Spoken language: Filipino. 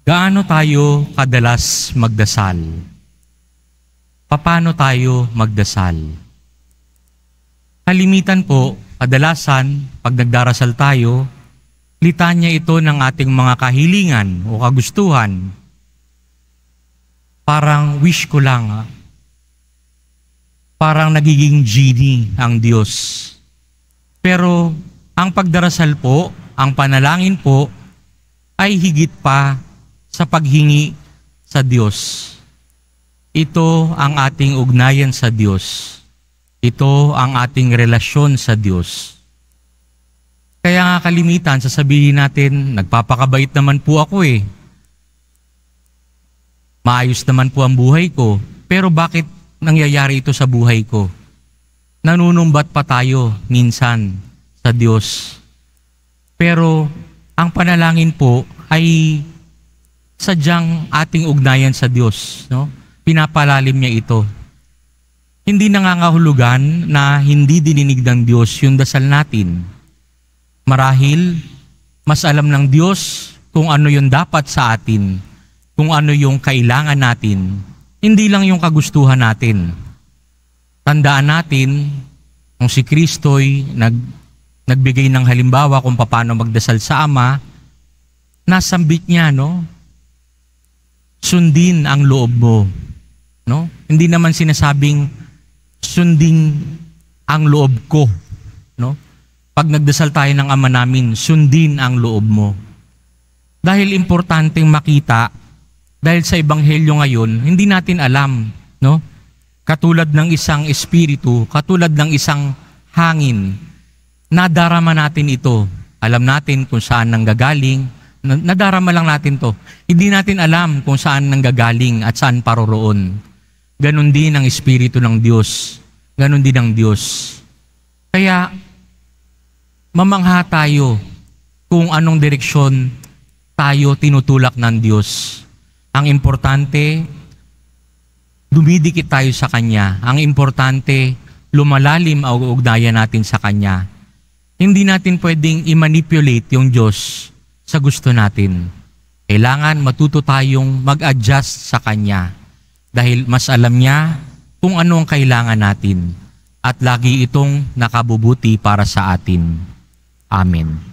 Gaano tayo kadalas magdasal? Paano tayo magdasal? Kalimitan po, kadalasan, pag nagdarasal tayo, litanya ito ng ating mga kahilingan o kagustuhan. Parang wish ko lang. Ah. Parang nagiging genie ang Diyos. Pero ang pagdarasal po, ang panalangin po, ay higit pa sa paghingi sa Diyos. Ito ang ating ugnayan sa Diyos. Ito ang ating relasyon sa Diyos. Kaya nga kalimitan, sasabihin natin, nagpapakabait naman po ako eh. Maayos naman po ang buhay ko. Pero bakit nangyayari ito sa buhay ko? Nanunumbat pa tayo minsan sa Diyos. Pero ang panalangin po ay sadyang ating ugnayan sa Diyos. No? Pinapalalim niya ito. Hindi nangangahulugan na hindi dininig ng Diyos yung dasal natin. Marahil, mas alam ng Diyos kung ano yung dapat sa atin, kung ano yung kailangan natin, hindi lang yung kagustuhan natin. Tandaan natin, kung si Kristo'y nag, nagbigay ng halimbawa kung paano magdasal sa Ama, nasambit niya, no? sundin ang loob mo. No? Hindi naman sinasabing sundin ang loob ko. No? Pag nagdasal tayo ng Ama namin, sundin ang loob mo. Dahil importanteng makita, dahil sa ebanghelyo ngayon, hindi natin alam, no? Katulad ng isang espiritu, katulad ng isang hangin, nadarama natin ito. Alam natin kung saan nanggagaling, Nadarama lang natin to. Hindi natin alam kung saan nanggagaling at saan paroroon. Ganon din ang Espiritu ng Diyos. Ganon din ang Diyos. Kaya, mamangha tayo kung anong direksyon tayo tinutulak ng Diyos. Ang importante, dumidikit tayo sa Kanya. Ang importante, lumalalim ang ugnayan natin sa Kanya. Hindi natin pwedeng i-manipulate yung Diyos sa gusto natin. Kailangan matuto tayong mag-adjust sa Kanya dahil mas alam niya kung ano ang kailangan natin at lagi itong nakabubuti para sa atin. Amen.